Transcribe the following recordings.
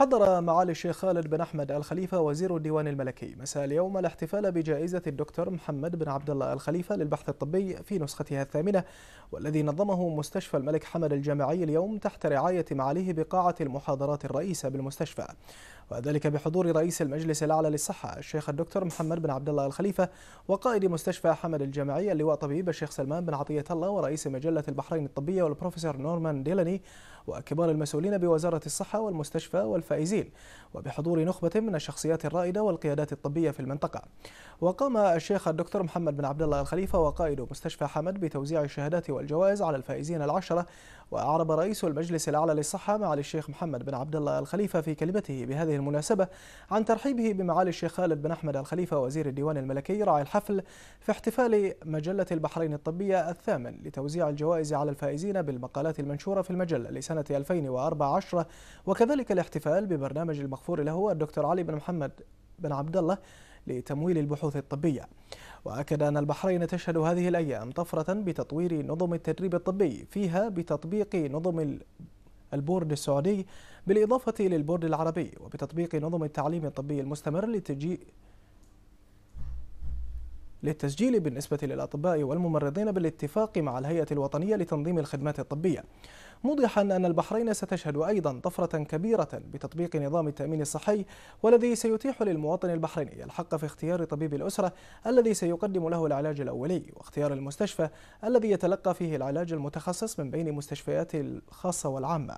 حضر معالي الشيخ خالد بن أحمد الخليفة وزير الديوان الملكي مساء اليوم الاحتفال بجائزة الدكتور محمد بن عبد الله الخليفة للبحث الطبي في نسختها الثامنة والذي نظمه مستشفى الملك حمد الجامعي اليوم تحت رعاية معاليه بقاعة المحاضرات الرئيسة بالمستشفى وذلك بحضور رئيس المجلس الأعلى للصحة الشيخ الدكتور محمد بن عبد الله الخليفة وقائد مستشفى حمد الجامعي اللواء طبيب الشيخ سلمان بن عطية الله ورئيس مجلة البحرين الطبية والبروفيسور نورمان ديلاني وكبار المسؤولين بوزارة الصحة والمستشفى والفائزين وبحضور نخبة من الشخصيات الرائدة والقيادات الطبية في المنطقة وقام الشيخ الدكتور محمد بن عبد الله الخليفة وقائد مستشفى حمد بتوزيع الشهادات والجوائز على الفائزين العشرة وأعرب رئيس المجلس الأعلى للصحة معالي الشيخ محمد بن عبد الله الخليفة في كلمته بهذه المناسبة عن ترحيبه بمعالي الشيخ خالد بن أحمد الخليفة وزير الديوان الملكي راعي الحفل في احتفال مجلة البحرين الطبية الثامن لتوزيع الجوائز على الفائزين بالمقالات المنشورة في المجلة لسنة 2014 وكذلك الاحتفال ببرنامج المغفور له الدكتور علي بن محمد بن عبد الله لتمويل البحوث الطبية وأكد أن البحرين تشهد هذه الأيام طفرة بتطوير نظم التدريب الطبي فيها بتطبيق نظم البورد السعودي بالإضافة إلى البورد العربي وبتطبيق نظم التعليم الطبي المستمر لتجيء للتسجيل بالنسبة للأطباء والممرضين بالاتفاق مع الهيئة الوطنية لتنظيم الخدمات الطبية موضحا أن البحرين ستشهد أيضا طفرة كبيرة بتطبيق نظام التأمين الصحي والذي سيتيح للمواطن البحريني الحق في اختيار طبيب الأسرة الذي سيقدم له العلاج الأولي واختيار المستشفى الذي يتلقى فيه العلاج المتخصص من بين مستشفيات الخاصة والعامة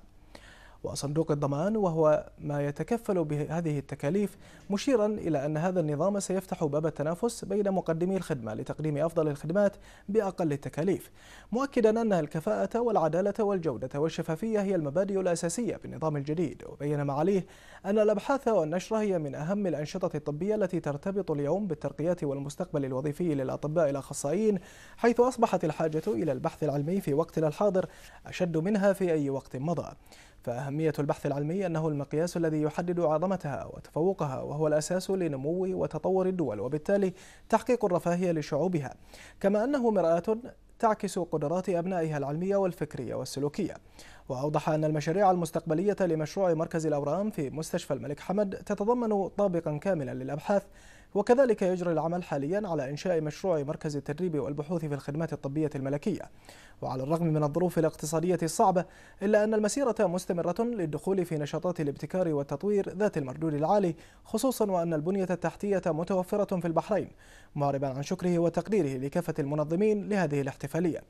وصندوق الضمان وهو ما يتكفل بهذه التكاليف مشيرا إلى أن هذا النظام سيفتح باب التنافس بين مقدمي الخدمة لتقديم أفضل الخدمات بأقل التكاليف مؤكدا أن الكفاءة والعدالة والجودة والشفافية هي المبادئ الأساسية بالنظام الجديد وبين معاليه أن الأبحاث والنشر هي من أهم الأنشطة الطبية التي ترتبط اليوم بالترقيات والمستقبل الوظيفي للأطباء الأخصائيين حيث أصبحت الحاجة إلى البحث العلمي في وقتنا الحاضر أشد منها في أي وقت مضى فأهم أهمية البحث العلمي أنه المقياس الذي يحدد عظمتها وتفوقها وهو الأساس لنمو وتطور الدول وبالتالي تحقيق الرفاهية لشعوبها كما أنه مرآة تعكس قدرات أبنائها العلمية والفكرية والسلوكية وأوضح أن المشاريع المستقبلية لمشروع مركز الأورام في مستشفى الملك حمد تتضمن طابقا كاملا للأبحاث وكذلك يجري العمل حاليا على إنشاء مشروع مركز التدريب والبحوث في الخدمات الطبية الملكية وعلى الرغم من الظروف الاقتصادية الصعبة إلا أن المسيرة مستمرة للدخول في نشاطات الابتكار والتطوير ذات المردود العالي خصوصا وأن البنية التحتية متوفرة في البحرين معربا عن شكره وتقديره لكافة المنظمين لهذه الاحتفالية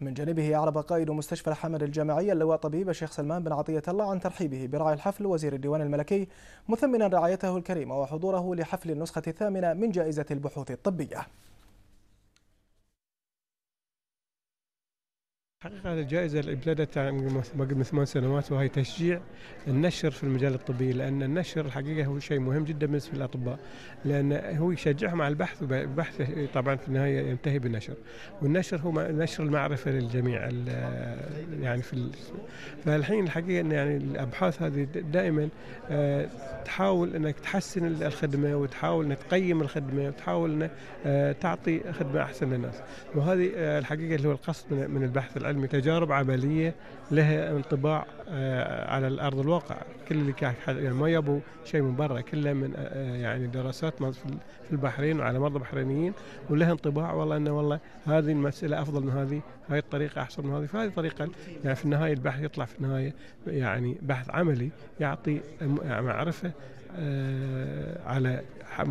من جانبه أعرب قائد مستشفى الحمد الجامعي اللواء طبيب الشيخ سلمان بن عطية الله عن ترحيبه برعي الحفل وزير الديوان الملكي مثمنا رعايته الكريمة وحضوره لحفل النسخة الثامنة من جائزة البحوث الطبية حقيقة هذه الجائزة اللي بلادتها قبل ثمان سنوات وهي تشجيع النشر في المجال الطبي لأن النشر الحقيقة هو شيء مهم جدا بالنسبة للأطباء لأن هو يشجعهم على البحث والبحث طبعا في النهاية ينتهي بالنشر والنشر هو نشر المعرفة للجميع يعني في فالحين الحقيقة أن يعني الأبحاث هذه دائما آه، تحاول أنك تحسن الخدمة وتحاول أنك تقيم الخدمة وتحاول أنك آه، تعطي خدمة أحسن للناس وهذه آه، الحقيقة اللي هو القصد من البحث العلمي علمي تجارب عملية لها انطباع آه، على الأرض الواقع كل اللي كان يعني ما يبوا شيء من برا كله من آه، آه، يعني دراسات في البحرين وعلى مرضى بحرينيين ولها انطباع والله أنه والله هذه المسألة أفضل من هذه هاي الطريقة أحسن من هذه فهذه طريقة يعني في النهاية البحث يطلع في النهاية يعني بحث عملي يعطي يعني معرفة على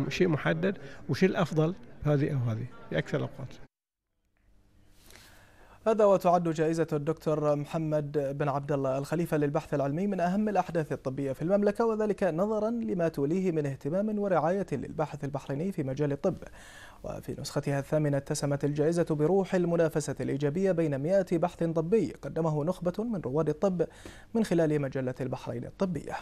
شيء محدد وشيء الأفضل هذه أو هذه في أكثر الأوقات هذا وتعد جائزة الدكتور محمد بن عبد الله الخليفة للبحث العلمي من أهم الأحداث الطبية في المملكة وذلك نظرا لما توليه من اهتمام ورعاية للباحث البحريني في مجال الطب وفي نسختها الثامنة اتسمت الجائزة بروح المنافسة الإيجابية بين 100 بحث طبي قدمه نخبة من رواد الطب من خلال مجلة البحرين الطبية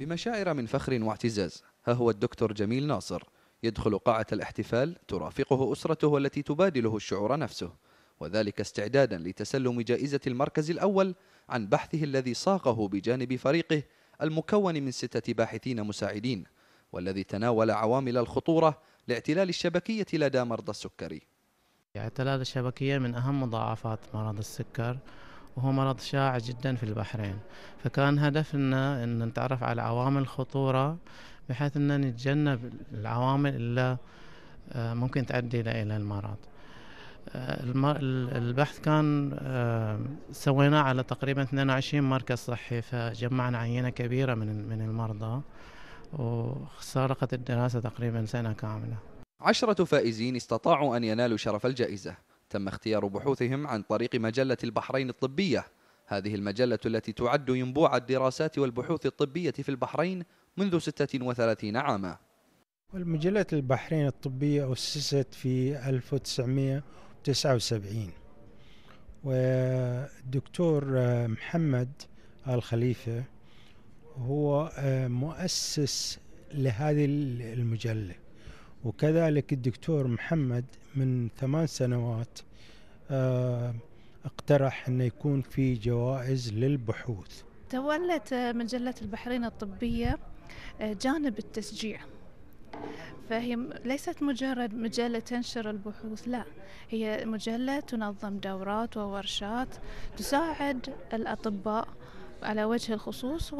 بمشاعر من فخر واعتزاز ها هو الدكتور جميل ناصر يدخل قاعة الاحتفال ترافقه أسرته التي تبادله الشعور نفسه وذلك استعدادا لتسلم جائزة المركز الأول عن بحثه الذي ساقه بجانب فريقه المكون من ستة باحثين مساعدين والذي تناول عوامل الخطورة لاعتلال الشبكية لدى مرضى السكري اعتلال الشبكية من أهم مضاعفات مرض السكر وهو مرض شائع جدا في البحرين فكان هدفنا أن نتعرف على عوامل الخطورة بحيث أن نتجنب العوامل اللي آه، ممكن تؤدي إلى المرض آه، البحث كان آه، سويناه على تقريبا 22 مركز صحي فجمعنا عينة كبيرة من من المرضى وسرقت الدراسة تقريبا سنة كاملة عشرة فائزين استطاعوا أن ينالوا شرف الجائزة تم اختيار بحوثهم عن طريق مجلة البحرين الطبية هذه المجلة التي تعد ينبوع الدراسات والبحوث الطبية في البحرين منذ 36 عاما مجلة البحرين الطبية أسست في 1900 79 والدكتور آه، محمد الخليفة هو آه، مؤسس لهذه المجلة وكذلك الدكتور محمد من ثمان سنوات آه، اقترح أن يكون في جوائز للبحوث تولت مجلة البحرين الطبية جانب التشجيع فهي ليست مجرد مجلة تنشر البحوث لا هي مجلة تنظم دورات وورشات تساعد الأطباء على وجه الخصوص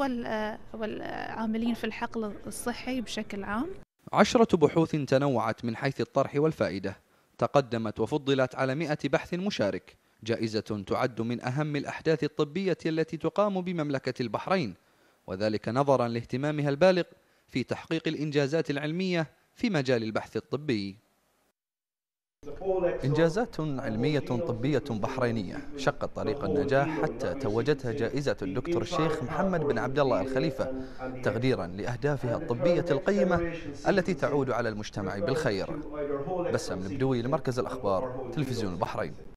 والعاملين في الحقل الصحي بشكل عام عشرة بحوث تنوعت من حيث الطرح والفائدة تقدمت وفضلت على مئة بحث مشارك جائزة تعد من أهم الأحداث الطبية التي تقام بمملكة البحرين وذلك نظرا لاهتمامها البالغ في تحقيق الإنجازات العلمية في مجال البحث الطبي إنجازات علمية طبية بحرينية شقت طريق النجاح حتى توجتها جائزة الدكتور الشيخ محمد بن عبد الله الخليفة تقديرا لأهدافها الطبية القيمة التي تعود على المجتمع بالخير بسام البدوي لمركز الأخبار تلفزيون البحرين